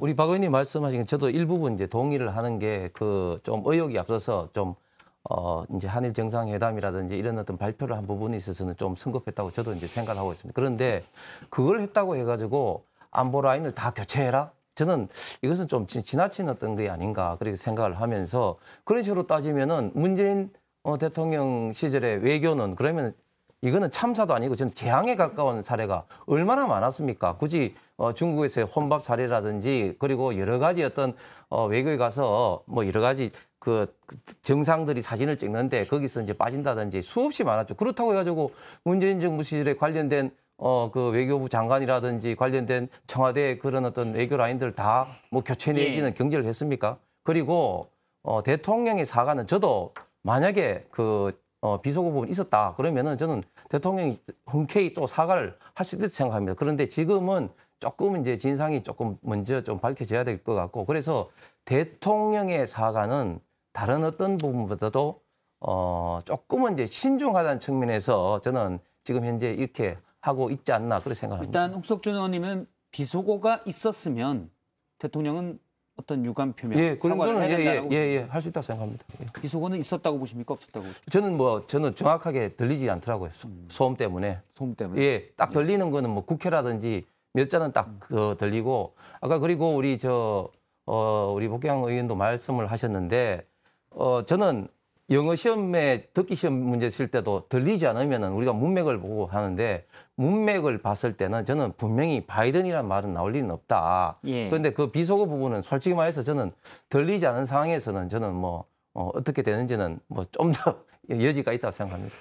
우리 박 의원님 말씀하신 게 저도 일부분 이제 동의를 하는 게 그 좀 의욕이 앞서서 좀 어, 이제 한일 정상회담이라든지 이런 어떤 발표를 한 부분에 있어서는 좀 성급했다고 저도 이제 생각을 하고 있습니다. 그런데 그걸 했다고 해가지고 안보 라인을 다 교체해라? 저는 이것은 좀 지나친 어떤 게 아닌가 그렇게 생각을 하면서 그런 식으로 따지면은 문재인 어, 대통령 시절의 외교는 그러면 이거는 참사도 아니고 지금 재앙에 가까운 사례가 얼마나 많았습니까? 굳이 어, 중국에서의 혼밥 사례라든지 그리고 여러 가지 어떤 어, 외교에 가서 뭐 여러 가지 그 정상들이 사진을 찍는데 거기서 이제 빠진다든지 수없이 많았죠. 그렇다고 해가지고 문재인 정부 시절에 관련된 어, 그 외교부 장관이라든지 관련된 청와대 그런 어떤 외교 라인들 다 뭐 교체 예. 내지는 예. 경질를 했습니까? 그리고 어, 대통령의 사과는 저도 만약에 그 어, 비속어 부분이 있었다. 그러면은 저는 대통령이 흔쾌히 또 사과를 할 수 있다고 생각합니다. 그런데 지금은 조금 이제 진상이 조금 먼저 좀 밝혀져야 될 것 같고 그래서 대통령의 사과는 다른 어떤 부분보다도 어, 조금은 이제 신중하다는 측면에서 저는 지금 현재 이렇게 하고 있지 않나 그렇게 생각합니다. 일단 홍석준 의원님은 비속어가 있었으면 대통령은 어떤 유감 표명, 예, 그런 거는 예예예 예, 예, 예, 예 할 수 있다고 생각합니다. 예. 비속어는 있었다고 보십니까 없었다고 보십니까? 저는 뭐 저는 정확하게 들리지 않더라고요 음. 소음 때문에. 소음 때문에. 예, 딱 들리는 거는 뭐 국회라든지 몇 자는 딱 음. 어, 들리고 아까 그리고 우리 저 어, 우리 복경 의원도 말씀을 하셨는데 어, 저는 영어 시험에 듣기 시험 문제 칠 때도 들리지 않으면 우리가 문맥을 보고 하는데 문맥을 봤을 때는 저는 분명히 바이든이라는 말은 나올 리는 없다. 예. 그런데 그 비속어 부분은 솔직히 말해서 저는 들리지 않은 상황에서는 저는 뭐 어, 어떻게 되는지는 뭐 좀 더 여지가 있다고 생각합니다.